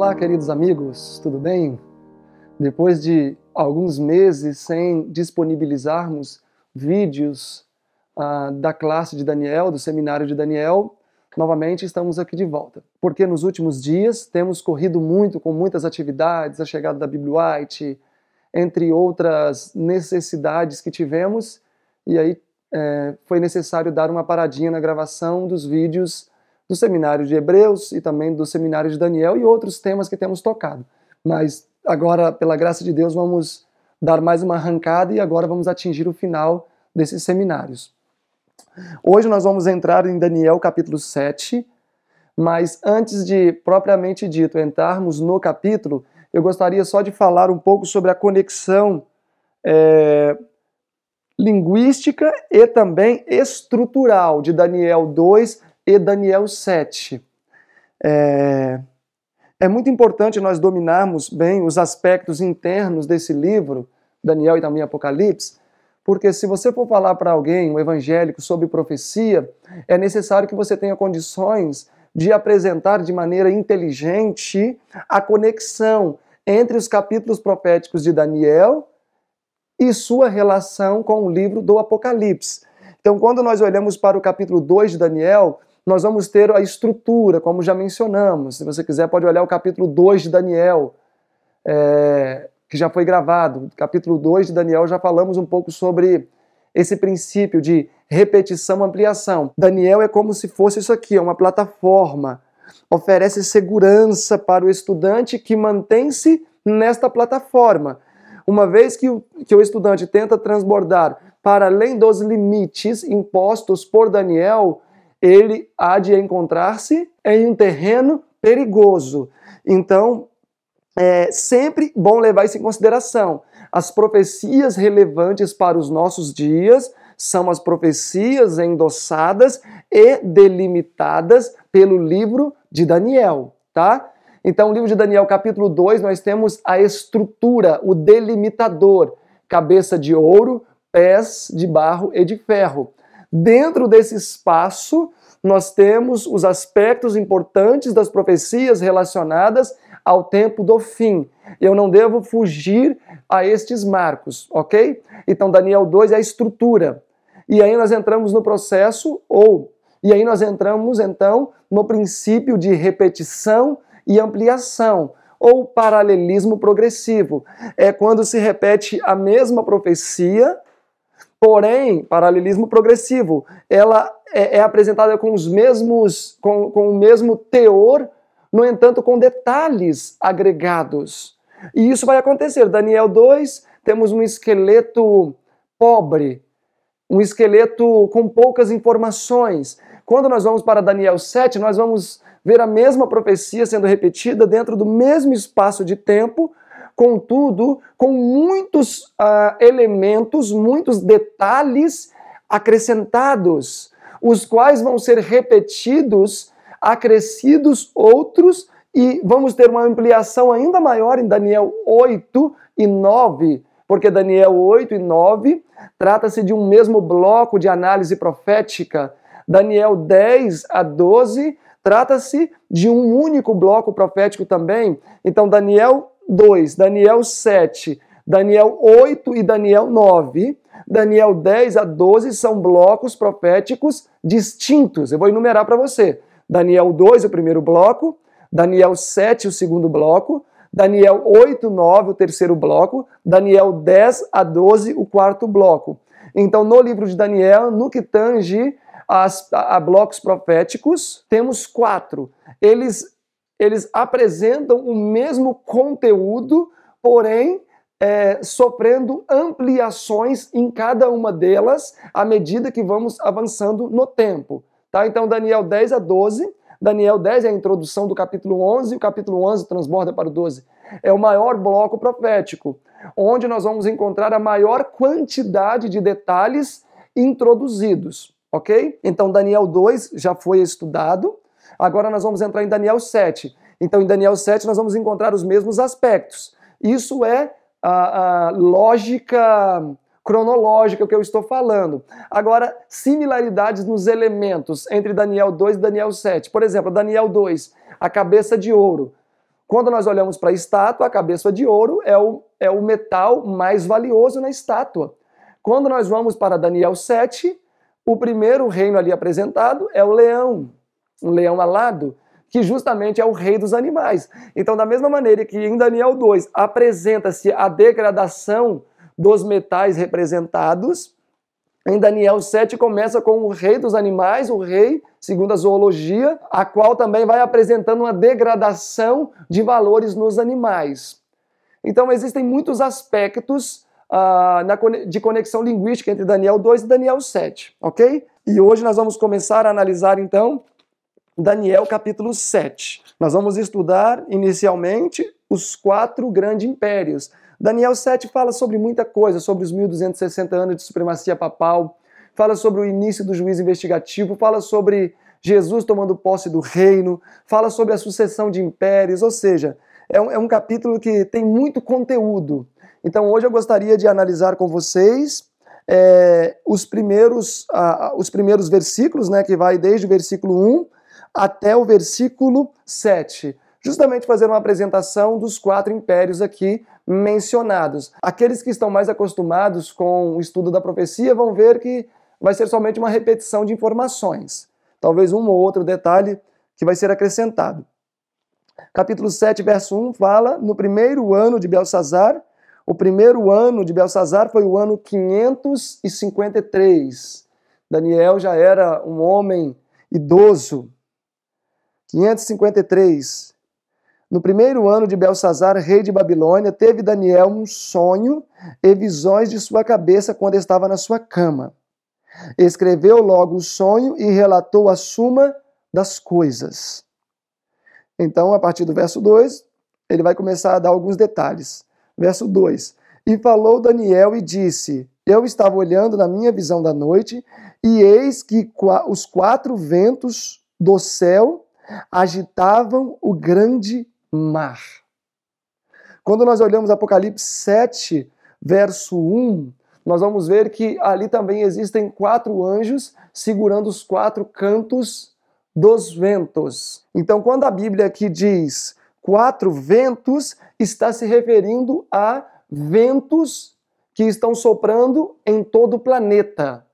Olá, queridos amigos, tudo bem? Depois de alguns meses sem disponibilizarmos vídeos ah, da classe de Daniel, do seminário de Daniel, novamente estamos aqui de volta. Porque nos últimos dias temos corrido muito com muitas atividades, a chegada da Bibliwhite, entre outras necessidades que tivemos, e aí é, foi necessário dar uma paradinha na gravação dos vídeos do seminário de Hebreus e também do seminário de Daniel e outros temas que temos tocado. Mas agora, pela graça de Deus, vamos dar mais uma arrancada e agora vamos atingir o final desses seminários. Hoje nós vamos entrar em Daniel capítulo 7, mas antes de propriamente dito entrarmos no capítulo, eu gostaria só de falar um pouco sobre a conexão é, linguística e também estrutural de Daniel 2 e Daniel 7. É, é muito importante nós dominarmos bem os aspectos internos desse livro, Daniel e também Apocalipse, porque se você for falar para alguém, um evangélico, sobre profecia, é necessário que você tenha condições de apresentar de maneira inteligente a conexão entre os capítulos proféticos de Daniel e sua relação com o livro do Apocalipse. Então, quando nós olhamos para o capítulo 2 de Daniel, nós vamos ter a estrutura, como já mencionamos. Se você quiser, pode olhar o capítulo 2 de Daniel, é, que já foi gravado. Capítulo 2 de Daniel já falamos um pouco sobre esse princípio de repetição, ampliação. Daniel é como se fosse isso aqui, é uma plataforma. Oferece segurança para o estudante que mantém-se nesta plataforma. Uma vez que o, que o estudante tenta transbordar para além dos limites impostos por Daniel, ele há de encontrar-se em um terreno perigoso. Então, é sempre bom levar isso em consideração. As profecias relevantes para os nossos dias são as profecias endossadas e delimitadas pelo livro de Daniel, tá? Então, o livro de Daniel, capítulo 2, nós temos a estrutura, o delimitador, cabeça de ouro, pés de barro e de ferro. Dentro desse espaço, nós temos os aspectos importantes das profecias relacionadas ao tempo do fim. Eu não devo fugir a estes marcos, ok? Então, Daniel 2 é a estrutura. E aí nós entramos no processo, ou. E aí nós entramos, então, no princípio de repetição e ampliação, ou paralelismo progressivo. É quando se repete a mesma profecia Porém, paralelismo progressivo, ela é, é apresentada com os mesmos, com, com o mesmo teor, no entanto, com detalhes agregados. E isso vai acontecer. Daniel 2, temos um esqueleto pobre, um esqueleto com poucas informações. Quando nós vamos para Daniel 7, nós vamos ver a mesma profecia sendo repetida dentro do mesmo espaço de tempo, contudo, com muitos uh, elementos, muitos detalhes acrescentados, os quais vão ser repetidos, acrescidos outros, e vamos ter uma ampliação ainda maior em Daniel 8 e 9, porque Daniel 8 e 9 trata-se de um mesmo bloco de análise profética. Daniel 10 a 12 trata-se de um único bloco profético também. Então, Daniel 2, Daniel 7, Daniel 8 e Daniel 9. Daniel 10 a 12 são blocos proféticos distintos. Eu vou enumerar para você. Daniel 2, o primeiro bloco, Daniel 7, o segundo bloco, Daniel 8, 9, o terceiro bloco, Daniel 10 a 12, o quarto bloco. Então, no livro de Daniel, no que tange a, a blocos proféticos, temos quatro. Eles eles apresentam o mesmo conteúdo, porém é, sofrendo ampliações em cada uma delas à medida que vamos avançando no tempo. Tá? Então, Daniel 10 a 12. Daniel 10 é a introdução do capítulo 11, e o capítulo 11 transborda para o 12. É o maior bloco profético, onde nós vamos encontrar a maior quantidade de detalhes introduzidos, ok? Então, Daniel 2 já foi estudado, Agora nós vamos entrar em Daniel 7. Então, em Daniel 7, nós vamos encontrar os mesmos aspectos. Isso é a, a lógica cronológica que eu estou falando. Agora, similaridades nos elementos entre Daniel 2 e Daniel 7. Por exemplo, Daniel 2, a cabeça de ouro. Quando nós olhamos para a estátua, a cabeça de ouro é o, é o metal mais valioso na estátua. Quando nós vamos para Daniel 7, o primeiro reino ali apresentado é o leão um leão alado, que justamente é o rei dos animais. Então, da mesma maneira que em Daniel 2 apresenta-se a degradação dos metais representados, em Daniel 7 começa com o rei dos animais, o rei, segundo a zoologia, a qual também vai apresentando uma degradação de valores nos animais. Então, existem muitos aspectos uh, na, de conexão linguística entre Daniel 2 e Daniel 7, ok? E hoje nós vamos começar a analisar, então, Daniel capítulo 7. Nós vamos estudar inicialmente os quatro grandes impérios. Daniel 7 fala sobre muita coisa, sobre os 1260 anos de supremacia papal, fala sobre o início do juízo investigativo, fala sobre Jesus tomando posse do reino, fala sobre a sucessão de impérios, ou seja, é um, é um capítulo que tem muito conteúdo. Então hoje eu gostaria de analisar com vocês é, os, primeiros, os primeiros versículos, né, que vai desde o versículo 1 até o versículo 7 justamente fazer uma apresentação dos quatro impérios aqui mencionados. Aqueles que estão mais acostumados com o estudo da profecia vão ver que vai ser somente uma repetição de informações, talvez um ou outro detalhe que vai ser acrescentado. Capítulo 7, verso 1 fala: No primeiro ano de Belsazar, o primeiro ano de Belsazar foi o ano 553. Daniel já era um homem idoso. 553. No primeiro ano de Belsazar, rei de Babilônia, teve Daniel um sonho e visões de sua cabeça quando estava na sua cama. Escreveu logo o sonho e relatou a suma das coisas. Então, a partir do verso 2, ele vai começar a dar alguns detalhes. Verso 2: E falou Daniel e disse: Eu estava olhando na minha visão da noite, e eis que os quatro ventos do céu agitavam o grande mar. Quando nós olhamos Apocalipse 7, verso 1, nós vamos ver que ali também existem quatro anjos segurando os quatro cantos dos ventos. Então, quando a Bíblia aqui diz quatro ventos, está se referindo a ventos que estão soprando em todo o planeta.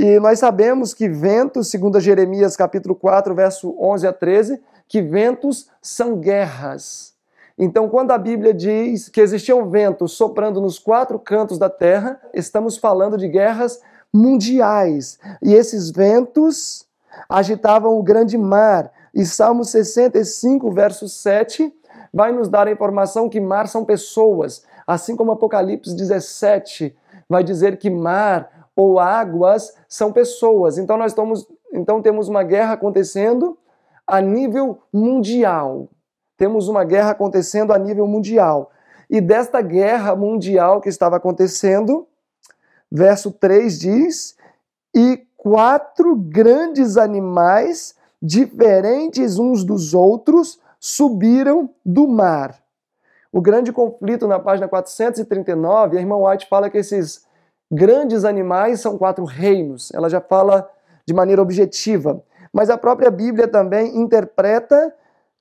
E nós sabemos que ventos, segundo Jeremias capítulo 4, verso 11 a 13, que ventos são guerras. Então, quando a Bíblia diz que existiam ventos soprando nos quatro cantos da terra, estamos falando de guerras mundiais. E esses ventos agitavam o grande mar. E Salmo 65, verso 7, vai nos dar a informação que mar são pessoas, assim como Apocalipse 17 vai dizer que mar ou águas são pessoas. Então nós estamos, então temos uma guerra acontecendo a nível mundial. Temos uma guerra acontecendo a nível mundial. E desta guerra mundial que estava acontecendo, verso 3 diz: "E quatro grandes animais diferentes uns dos outros subiram do mar." O grande conflito na página 439, a irmã White fala que esses grandes animais são quatro reinos. Ela já fala de maneira objetiva. Mas a própria Bíblia também interpreta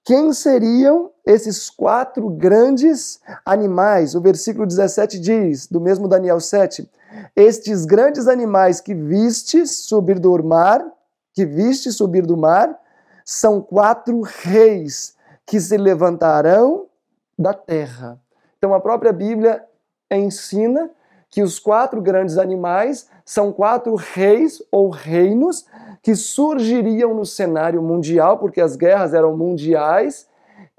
quem seriam esses quatro grandes animais. O versículo 17 diz, do mesmo Daniel 7, Estes grandes animais que vistes subir do mar, que viste subir do mar, são quatro reis que se levantarão da terra. Então a própria Bíblia ensina que os quatro grandes animais são quatro reis ou reinos que surgiriam no cenário mundial, porque as guerras eram mundiais,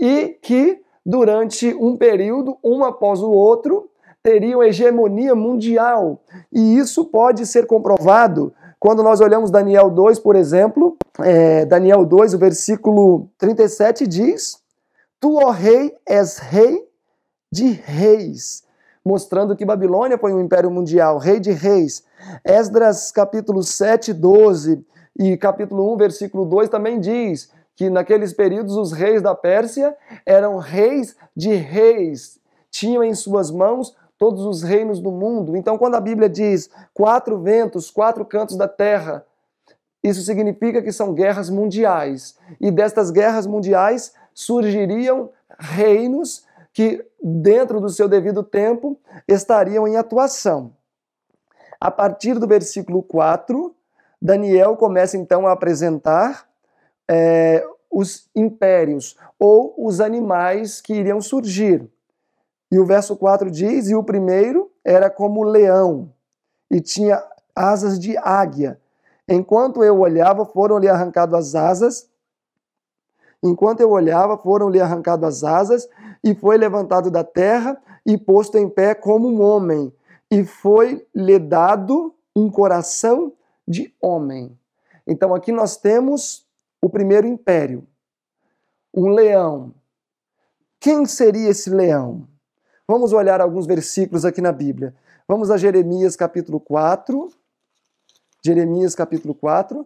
e que durante um período, um após o outro, teriam hegemonia mundial. E isso pode ser comprovado quando nós olhamos Daniel 2, por exemplo. É, Daniel 2, o versículo 37 diz: Tu, ó rei, és rei de reis mostrando que Babilônia foi um império mundial, rei de reis. Esdras capítulo 7, 12 e capítulo 1, versículo 2 também diz que naqueles períodos os reis da Pérsia eram reis de reis, tinham em suas mãos todos os reinos do mundo. Então, quando a Bíblia diz quatro ventos, quatro cantos da terra, isso significa que são guerras mundiais. E destas guerras mundiais surgiriam reinos que dentro do seu devido tempo, estariam em atuação. A partir do versículo 4, Daniel começa então a apresentar é, os impérios ou os animais que iriam surgir. E o verso 4 diz: E o primeiro era como leão, e tinha asas de águia. Enquanto eu olhava, foram-lhe arrancadas as asas. Enquanto eu olhava, foram-lhe arrancadas as asas, e foi levantado da terra e posto em pé como um homem, e foi-lhe dado um coração de homem. Então aqui nós temos o primeiro império, um leão. Quem seria esse leão? Vamos olhar alguns versículos aqui na Bíblia. Vamos a Jeremias capítulo 4. Jeremias capítulo 4.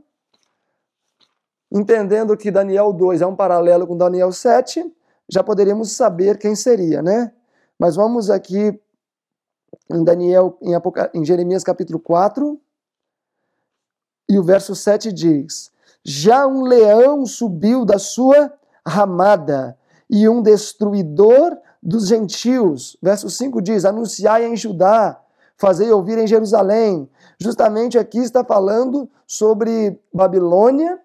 Entendendo que Daniel 2 é um paralelo com Daniel 7, já poderíamos saber quem seria, né? Mas vamos aqui em Daniel, em, Apocal... em Jeremias capítulo 4, e o verso 7 diz: Já um leão subiu da sua ramada, e um destruidor dos gentios. Verso 5 diz: Anunciai em Judá, fazei ouvir em Jerusalém. Justamente aqui está falando sobre Babilônia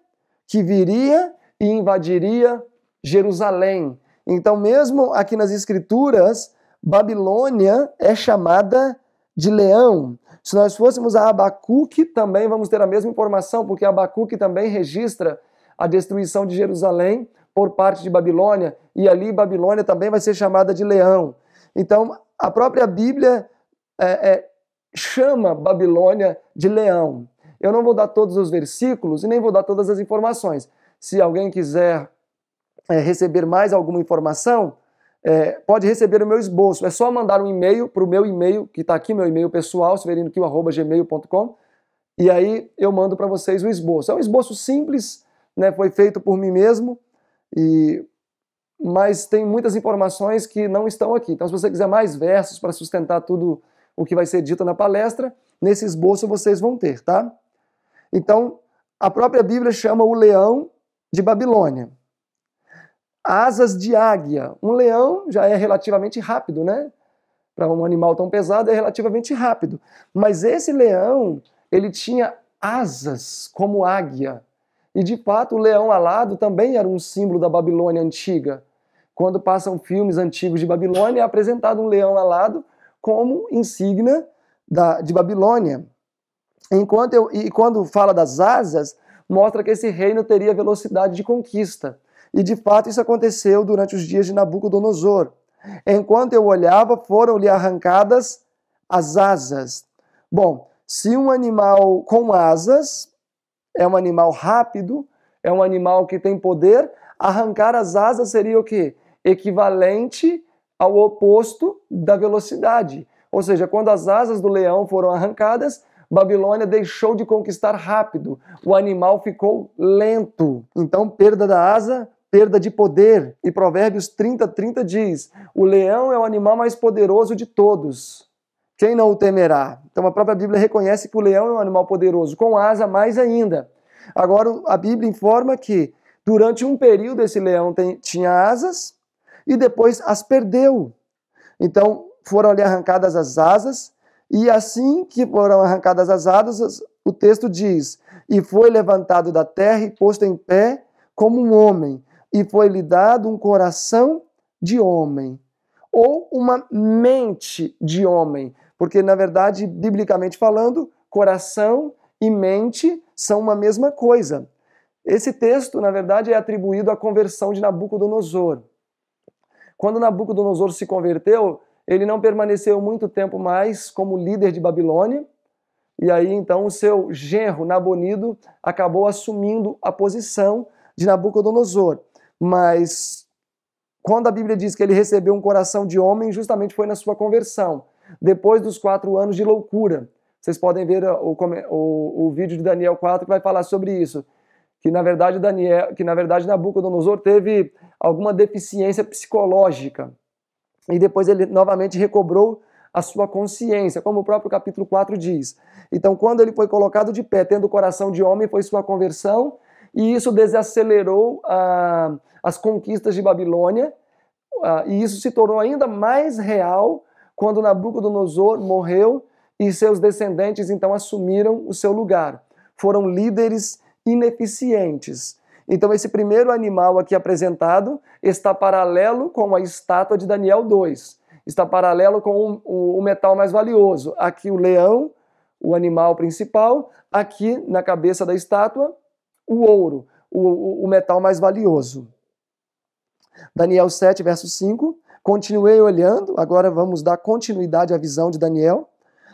que viria e invadiria Jerusalém. Então, mesmo aqui nas Escrituras, Babilônia é chamada de leão. Se nós fôssemos a Abacuque, também vamos ter a mesma informação, porque Abacuque também registra a destruição de Jerusalém por parte de Babilônia, e ali Babilônia também vai ser chamada de leão. Então, a própria Bíblia é, é, chama Babilônia de leão. Eu não vou dar todos os versículos e nem vou dar todas as informações. Se alguém quiser é, receber mais alguma informação, é, pode receber o meu esboço. É só mandar um e-mail para o meu e-mail, que está aqui, meu e-mail pessoal, severinoquil.gmail.com, e aí eu mando para vocês o esboço. É um esboço simples, né, foi feito por mim mesmo, e mas tem muitas informações que não estão aqui. Então, se você quiser mais versos para sustentar tudo o que vai ser dito na palestra, nesse esboço vocês vão ter, tá? Então, a própria Bíblia chama o leão de Babilônia asas de águia. Um leão já é relativamente rápido, né? Para um animal tão pesado é relativamente rápido. Mas esse leão, ele tinha asas como águia. E de fato, o leão alado também era um símbolo da Babilônia antiga. Quando passam filmes antigos de Babilônia, é apresentado um leão alado como insígnia da, de Babilônia. Enquanto eu, e quando fala das asas, mostra que esse reino teria velocidade de conquista. E de fato isso aconteceu durante os dias de Nabucodonosor. Enquanto eu olhava, foram-lhe arrancadas as asas. Bom, se um animal com asas é um animal rápido, é um animal que tem poder, arrancar as asas seria o quê? Equivalente ao oposto da velocidade. Ou seja, quando as asas do leão foram arrancadas, Babilônia deixou de conquistar rápido, o animal ficou lento. Então, perda da asa, perda de poder. E Provérbios 30, 30 diz: O leão é o animal mais poderoso de todos. Quem não o temerá? Então a própria Bíblia reconhece que o leão é um animal poderoso, com asa mais ainda. Agora a Bíblia informa que durante um período esse leão tem, tinha asas e depois as perdeu. Então foram lhe arrancadas as asas, e assim que foram arrancadas as asas, o texto diz: E foi levantado da terra e posto em pé como um homem, e foi-lhe dado um coração de homem, ou uma mente de homem, porque na verdade, biblicamente falando, coração e mente são uma mesma coisa. Esse texto, na verdade, é atribuído à conversão de Nabucodonosor. Quando Nabucodonosor se converteu, ele não permaneceu muito tempo mais como líder de Babilônia, e aí então o seu genro Nabonido acabou assumindo a posição de Nabucodonosor. Mas quando a Bíblia diz que ele recebeu um coração de homem, justamente foi na sua conversão, depois dos quatro anos de loucura. Vocês podem ver uh, o, o, o vídeo de Daniel 4 que vai falar sobre isso. Que na verdade Daniel, que na verdade Nabucodonosor teve alguma deficiência psicológica. E depois ele novamente recobrou a sua consciência, como o próprio capítulo 4 diz. Então, quando ele foi colocado de pé, tendo o coração de homem, foi sua conversão, e isso desacelerou ah, as conquistas de Babilônia, ah, e isso se tornou ainda mais real quando Nabucodonosor morreu e seus descendentes então assumiram o seu lugar. Foram líderes ineficientes. Então, esse primeiro animal aqui apresentado está paralelo com a estátua de Daniel 2. Está paralelo com o, o metal mais valioso. Aqui, o leão, o animal principal. Aqui, na cabeça da estátua, o ouro, o, o metal mais valioso. Daniel 7, verso 5. Continuei olhando, agora vamos dar continuidade à visão de Daniel.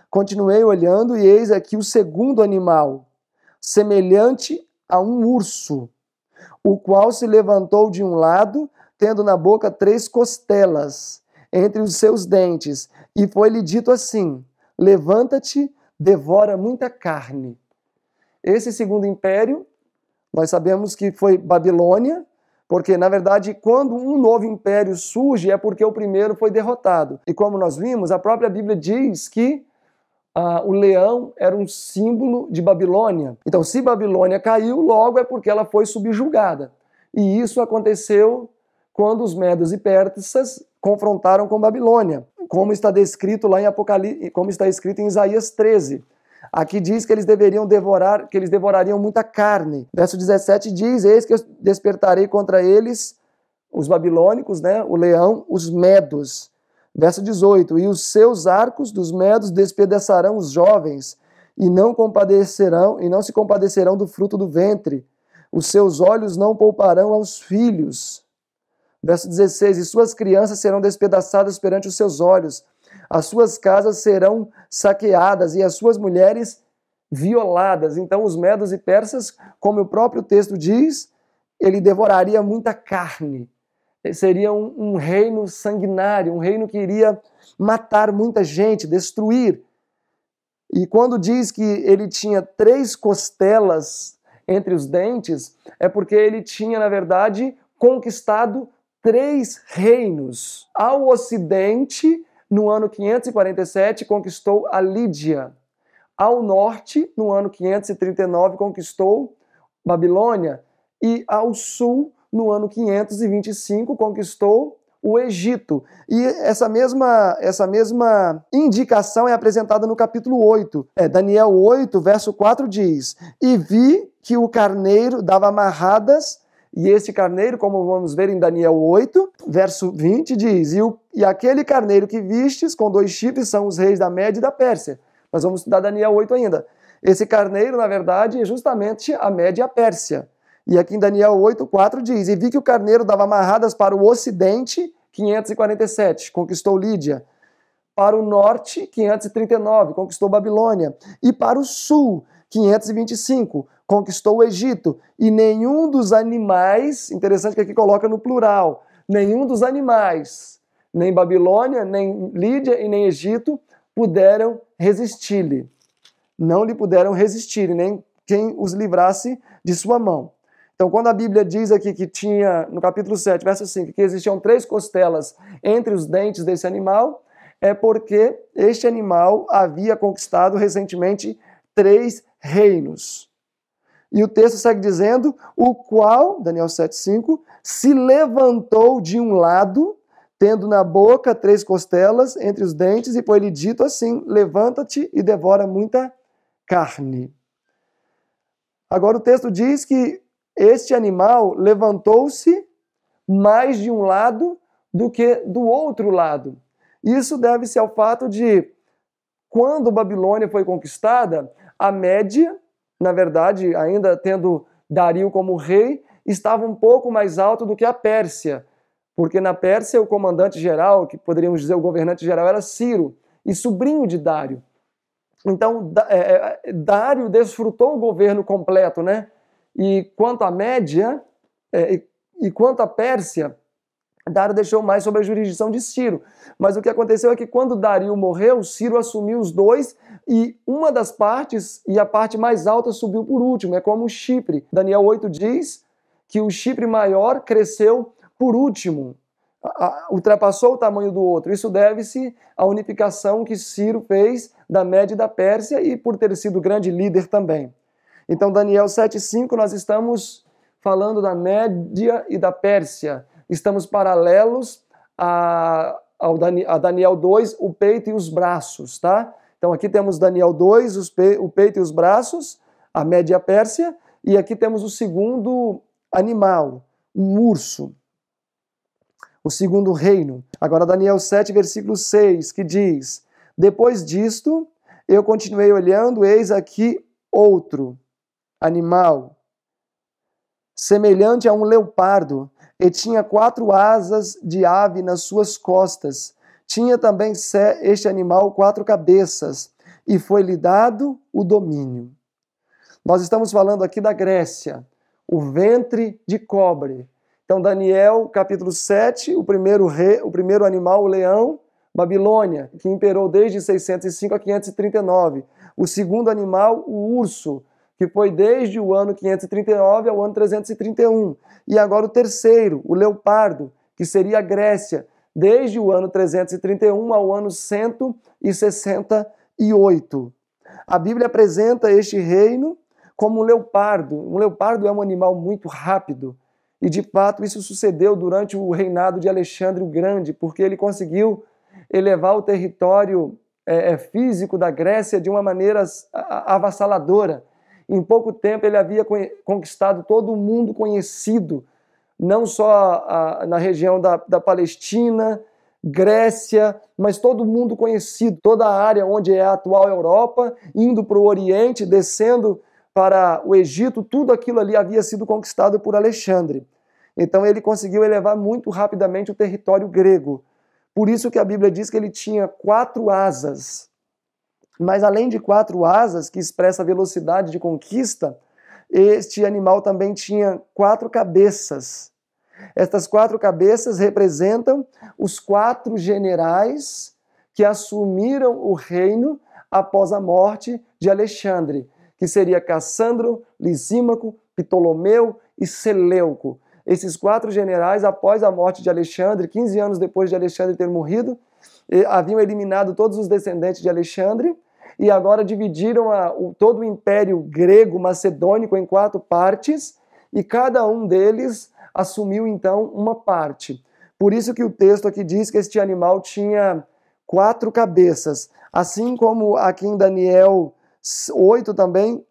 Continuei olhando, e eis aqui o segundo animal, semelhante a um urso, o qual se levantou de um lado, tendo na boca três costelas entre os seus dentes, e foi-lhe dito assim: Levanta-te, devora muita carne. Esse segundo império nós sabemos que foi Babilônia, porque, na verdade, quando um novo império surge é porque o primeiro foi derrotado. E como nós vimos, a própria Bíblia diz que ah, o leão era um símbolo de Babilônia. Então, se Babilônia caiu, logo é porque ela foi subjugada. E isso aconteceu quando os medos e persas confrontaram com Babilônia, como está descrito lá em Apocalipse, como está escrito em Isaías 13. Aqui diz que eles deveriam devorar, que eles devorariam muita carne. Verso 17 diz: Eis que eu despertarei contra eles os babilônicos, né, o leão, os medos. Verso 18: E os seus arcos dos medos despedaçarão os jovens, e não compadecerão, e não se compadecerão do fruto do ventre. Os seus olhos não pouparão aos filhos. Verso 16: E suas crianças serão despedaçadas perante os seus olhos, as suas casas serão saqueadas e as suas mulheres violadas. Então, os medos e persas, como o próprio texto diz, ele devoraria muita carne. seria um, um, reino sanguinário, um reino que iria matar muita gente, destruir. E quando diz que ele tinha três costelas entre os dentes, é porque ele tinha, na verdade, conquistado três reinos. Ao ocidente, no ano 547, conquistou a Lídia. Ao norte, no ano 539, conquistou Babilônia. E ao sul, no ano 525, conquistou o Egito. E essa mesma, essa mesma indicação é apresentada no capítulo 8. É, Daniel 8, verso 4 diz: E vi que o carneiro dava amarradas e esse carneiro, como vamos ver em Daniel 8, verso 20, diz: E, o, e aquele carneiro que vistes com dois chifres são os reis da Média e da Pérsia. Nós vamos estudar Daniel 8 ainda. Esse carneiro, na verdade, é justamente a Média e a Pérsia. E aqui em Daniel 8, 4 diz: E vi que o carneiro dava amarradas para o ocidente, 547, conquistou Lídia. Para o norte, 539, conquistou Babilônia. E para o sul, 525, conquistou o Egito. E nenhum dos animais, interessante que aqui coloca no plural, nenhum dos animais, nem Babilônia, nem Lídia e nem Egito, puderam resistir-lhe. Não lhe puderam resistir, nem quem os livrasse de sua mão. Então, quando a Bíblia diz aqui que tinha, no capítulo 7, verso 5, que existiam três costelas entre os dentes desse animal, é porque este animal havia conquistado recentemente três reinos. E o texto segue dizendo: o qual, Daniel 7,5, se levantou de um lado, tendo na boca três costelas entre os dentes, e foi-lhe dito assim: levanta-te e devora muita carne. Agora o texto diz que este animal levantou-se mais de um lado do que do outro lado. Isso deve-se ao fato de, quando Babilônia foi conquistada, a média na verdade, ainda tendo Dario como rei, estava um pouco mais alto do que a Pérsia, porque na Pérsia o comandante geral, que poderíamos dizer o governante geral, era Ciro e sobrinho de Dário. Então, Dário é, é, desfrutou o governo completo, né? E quanto à Média é, e quanto à Pérsia, Dário deixou mais sobre a jurisdição de Ciro. Mas o que aconteceu é que quando Dario morreu, Ciro assumiu os dois e uma das partes e a parte mais alta subiu por último. É como o Chipre. Daniel 8 diz que o Chipre maior cresceu por último, ultrapassou o tamanho do outro. Isso deve-se à unificação que Ciro fez da Média e da Pérsia e por ter sido grande líder também. Então, Daniel 7,5, nós estamos falando da Média e da Pérsia. Estamos paralelos a, ao a Daniel 2, o peito e os braços, tá? Então aqui temos Daniel 2, pe o peito e os braços, a média pérsia, e aqui temos o segundo animal, um urso, o segundo reino. Agora Daniel 7, versículo 6, que diz: Depois disto, eu continuei olhando, eis aqui outro animal, semelhante a um leopardo, e tinha quatro asas de ave nas suas costas, tinha também este animal quatro cabeças e foi-lhe dado o domínio. Nós estamos falando aqui da Grécia, o ventre de cobre. Então, Daniel, capítulo 7, o primeiro, rei, o primeiro animal, o leão, Babilônia, que imperou desde 605 a 539. O segundo animal, o urso, que foi desde o ano 539 ao ano 331. E agora o terceiro, o leopardo, que seria a Grécia, desde o ano 331 ao ano 168. A Bíblia apresenta este reino como um leopardo. Um leopardo é um animal muito rápido. E de fato isso sucedeu durante o reinado de Alexandre o Grande, porque ele conseguiu elevar o território é, é físico da Grécia de uma maneira avassaladora. Em pouco tempo ele havia conquistado todo o mundo conhecido não só a, na região da, da Palestina, Grécia, mas todo mundo conhecido, toda a área onde é a atual Europa, indo para o Oriente, descendo para o Egito, tudo aquilo ali havia sido conquistado por Alexandre. Então ele conseguiu elevar muito rapidamente o território grego. Por isso que a Bíblia diz que ele tinha quatro asas. Mas além de quatro asas, que expressa a velocidade de conquista, este animal também tinha quatro cabeças. Estas quatro cabeças representam os quatro generais que assumiram o reino após a morte de Alexandre, que seria Cassandro, Lisímaco, Ptolomeu e Seleuco. Esses quatro generais, após a morte de Alexandre, 15 anos depois de Alexandre ter morrido, eh, haviam eliminado todos os descendentes de Alexandre e agora dividiram a, o, todo o império grego macedônico em quatro partes e cada um deles assumiu então uma parte. Por isso que o texto aqui diz que este animal tinha quatro cabeças, assim como aqui em Daniel 8 também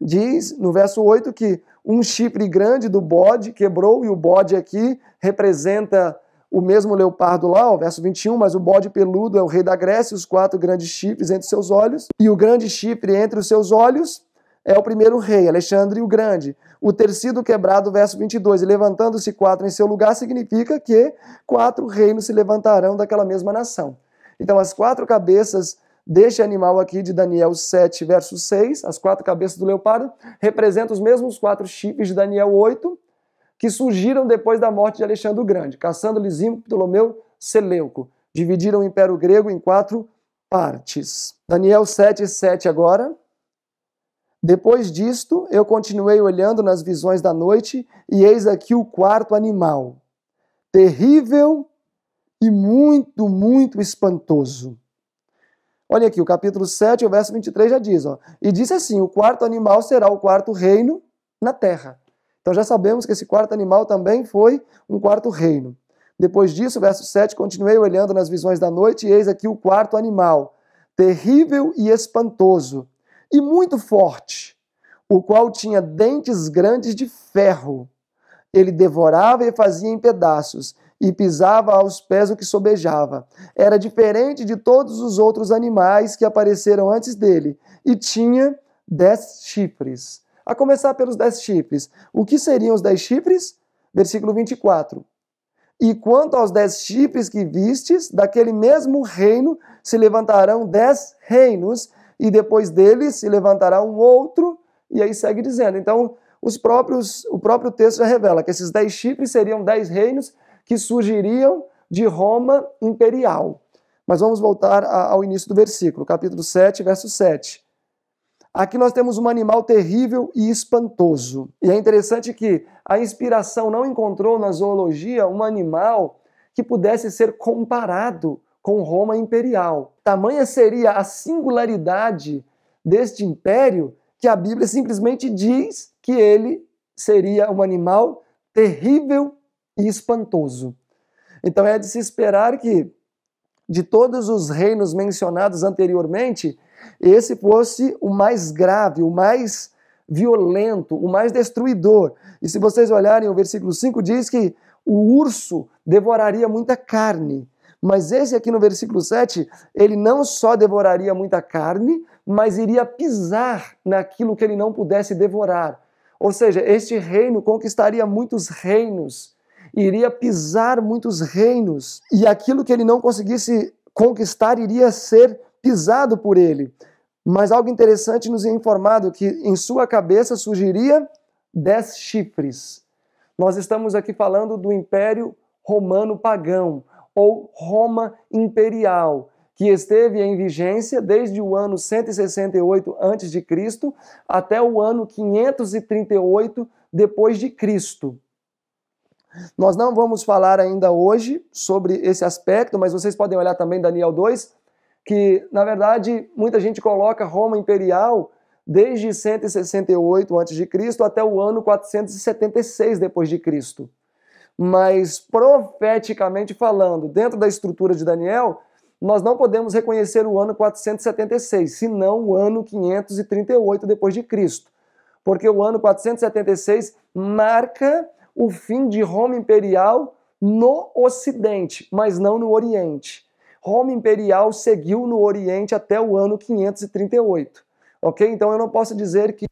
diz, no verso 8, que um chifre grande do bode quebrou e o bode aqui representa o mesmo leopardo lá, o verso 21, mas o bode peludo é o rei da Grécia, os quatro grandes chifres entre seus olhos, e o grande chifre entre os seus olhos é o primeiro rei, Alexandre o Grande. O sido quebrado, verso 22, e levantando-se quatro em seu lugar, significa que quatro reinos se levantarão daquela mesma nação. Então, as quatro cabeças deste animal aqui de Daniel 7, verso 6, as quatro cabeças do leopardo, representam os mesmos quatro chifres de Daniel 8, que surgiram depois da morte de Alexandre o Grande, caçando Lisímaco, Ptolomeu, Seleuco. Dividiram o Império Grego em quatro partes. Daniel 7, 7 agora. Depois disto, eu continuei olhando nas visões da noite, e eis aqui o quarto animal, terrível e muito, muito espantoso. Olha aqui, o capítulo 7, o verso 23 já diz, ó, e disse assim: o quarto animal será o quarto reino na terra. Então já sabemos que esse quarto animal também foi um quarto reino. Depois disso, verso 7, continuei olhando nas visões da noite, e eis aqui o quarto animal, terrível e espantoso, e muito forte, o qual tinha dentes grandes de ferro. Ele devorava e fazia em pedaços, e pisava aos pés o que sobejava. Era diferente de todos os outros animais que apareceram antes dele, e tinha dez chifres. A começar pelos dez chifres. O que seriam os dez chifres? Versículo 24. E quanto aos dez chifres que vistes, daquele mesmo reino se levantarão dez reinos e depois dele se levantará um outro, e aí segue dizendo. Então, os próprios, o próprio texto já revela que esses dez chifres seriam dez reinos que surgiriam de Roma imperial. Mas vamos voltar ao início do versículo, capítulo 7, verso 7. Aqui nós temos um animal terrível e espantoso. E é interessante que a inspiração não encontrou na zoologia um animal que pudesse ser comparado com Roma imperial. Tamanha seria a singularidade deste império que a Bíblia simplesmente diz que ele seria um animal terrível e espantoso. Então é de se esperar que, de todos os reinos mencionados anteriormente, esse fosse o mais grave, o mais violento, o mais destruidor. E se vocês olharem o versículo 5, diz que o urso devoraria muita carne. Mas esse aqui no versículo 7, ele não só devoraria muita carne, mas iria pisar naquilo que ele não pudesse devorar. Ou seja, este reino conquistaria muitos reinos, iria pisar muitos reinos, e aquilo que ele não conseguisse conquistar iria ser pisado por ele. Mas algo interessante nos é informado que em sua cabeça surgiria dez chifres. Nós estamos aqui falando do Império Romano Pagão, ou Roma Imperial, que esteve em vigência desde o ano 168 a.C. até o ano 538 depois de Cristo. Nós não vamos falar ainda hoje sobre esse aspecto, mas vocês podem olhar também Daniel 2, que na verdade muita gente coloca Roma Imperial desde 168 a.C. até o ano 476 depois de Cristo mas profeticamente falando, dentro da estrutura de Daniel, nós não podemos reconhecer o ano 476, senão o ano 538 depois de Cristo, porque o ano 476 marca o fim de Roma imperial no ocidente, mas não no oriente. Roma imperial seguiu no oriente até o ano 538. OK? Então eu não posso dizer que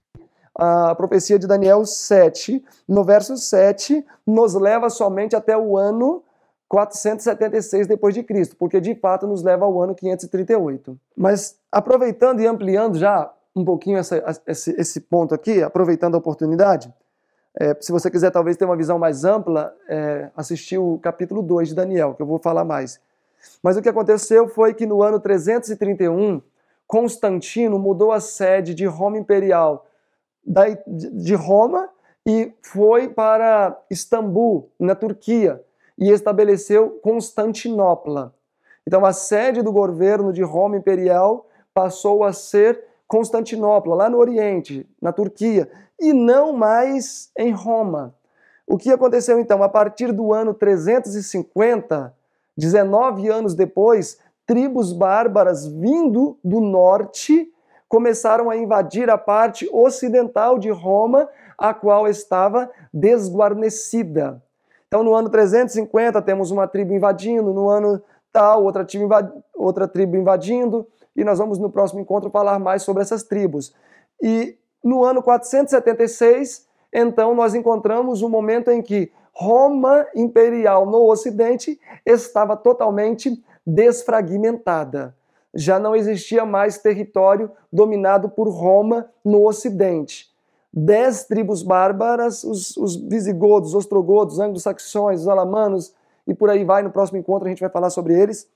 a profecia de Daniel 7, no verso 7, nos leva somente até o ano 476 depois de Cristo, porque de fato nos leva ao ano 538. Mas aproveitando e ampliando já um pouquinho essa, esse, esse, ponto aqui, aproveitando a oportunidade, é, se você quiser talvez ter uma visão mais ampla, é, assistir o capítulo 2 de Daniel, que eu vou falar mais. Mas o que aconteceu foi que no ano 331, Constantino mudou a sede de Roma Imperial de Roma e foi para Istambul, na Turquia, e estabeleceu Constantinopla. Então a sede do governo de Roma imperial passou a ser Constantinopla, lá no Oriente, na Turquia, e não mais em Roma. O que aconteceu então? A partir do ano 350, 19 anos depois, tribos bárbaras vindo do norte começaram a invadir a parte ocidental de Roma, a qual estava desguarnecida. Então, no ano 350, temos uma tribo invadindo, no ano tal, outra tribo, outra tribo invadindo, e nós vamos no próximo encontro falar mais sobre essas tribos. E no ano 476, então, nós encontramos um momento em que Roma imperial no Ocidente estava totalmente desfragmentada já não existia mais território dominado por Roma no Ocidente. Dez tribos bárbaras, os, os visigodos, os ostrogodos, os anglo-saxões, os alamanos, e por aí vai, no próximo encontro a gente vai falar sobre eles,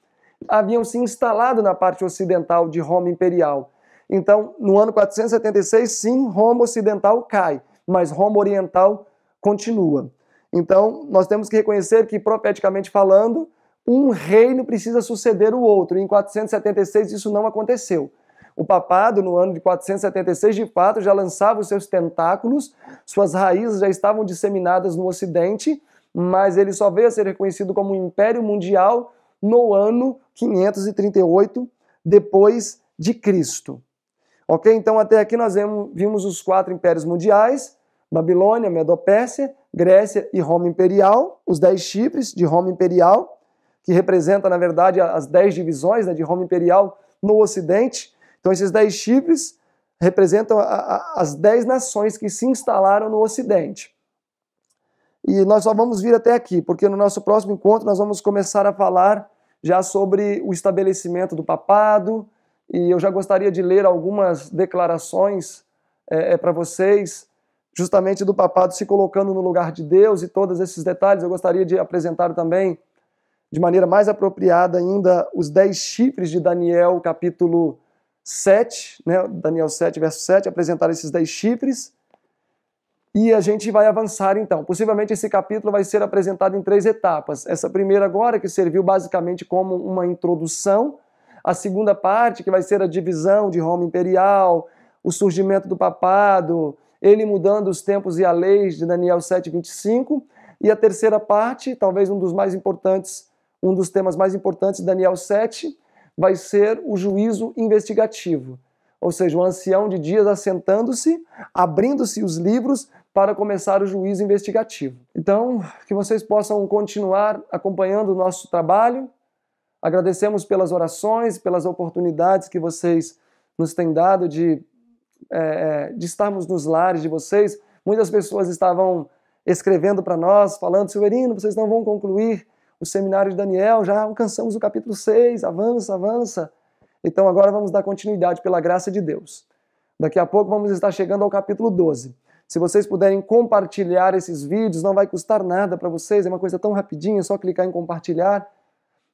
haviam se instalado na parte ocidental de Roma imperial. Então, no ano 476, sim, Roma ocidental cai, mas Roma oriental continua. Então, nós temos que reconhecer que, profeticamente falando, um reino precisa suceder o outro. Em 476 isso não aconteceu. O papado, no ano de 476, de fato, já lançava os seus tentáculos, suas raízes já estavam disseminadas no Ocidente, mas ele só veio a ser reconhecido como Império Mundial no ano 538 depois de Cristo. Ok? Então, até aqui nós vimos os quatro impérios mundiais: Babilônia, Medopérsia, Grécia e Roma Imperial, os dez chifres de Roma Imperial que representa, na verdade, as dez divisões né, de Roma Imperial no Ocidente. Então, esses dez chifres representam a, a, as dez nações que se instalaram no Ocidente. E nós só vamos vir até aqui, porque no nosso próximo encontro nós vamos começar a falar já sobre o estabelecimento do papado, e eu já gostaria de ler algumas declarações é, é para vocês, justamente do papado se colocando no lugar de Deus e todos esses detalhes. Eu gostaria de apresentar também de maneira mais apropriada ainda os dez chifres de Daniel, capítulo 7, né? Daniel 7, verso 7, apresentar esses dez chifres. E a gente vai avançar então. Possivelmente esse capítulo vai ser apresentado em três etapas. Essa primeira agora, que serviu basicamente como uma introdução. A segunda parte, que vai ser a divisão de Roma Imperial, o surgimento do papado, ele mudando os tempos e a lei de Daniel 7, 25. E a terceira parte, talvez um dos mais importantes um dos temas mais importantes, Daniel 7, vai ser o juízo investigativo. Ou seja, o ancião de dias assentando-se, abrindo-se os livros para começar o juízo investigativo. Então, que vocês possam continuar acompanhando o nosso trabalho. Agradecemos pelas orações, pelas oportunidades que vocês nos têm dado de, é, é de estarmos nos lares de vocês. Muitas pessoas estavam escrevendo para nós, falando: Silverino, vocês não vão concluir o seminário de Daniel, já alcançamos o capítulo 6, avança, avança. Então agora vamos dar continuidade pela graça de Deus. Daqui a pouco vamos estar chegando ao capítulo 12. Se vocês puderem compartilhar esses vídeos, não vai custar nada para vocês, é uma coisa tão rapidinha, é só clicar em compartilhar.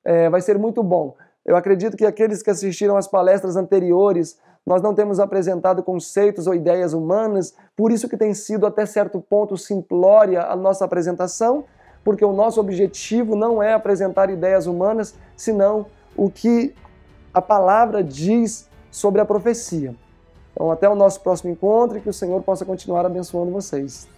É, vai ser muito bom. Eu acredito que aqueles que assistiram às palestras anteriores, nós não temos apresentado conceitos ou ideias humanas, por isso que tem sido até certo ponto simplória a nossa apresentação, porque o nosso objetivo não é apresentar ideias humanas, senão o que a palavra diz sobre a profecia. Então, até o nosso próximo encontro e que o Senhor possa continuar abençoando vocês.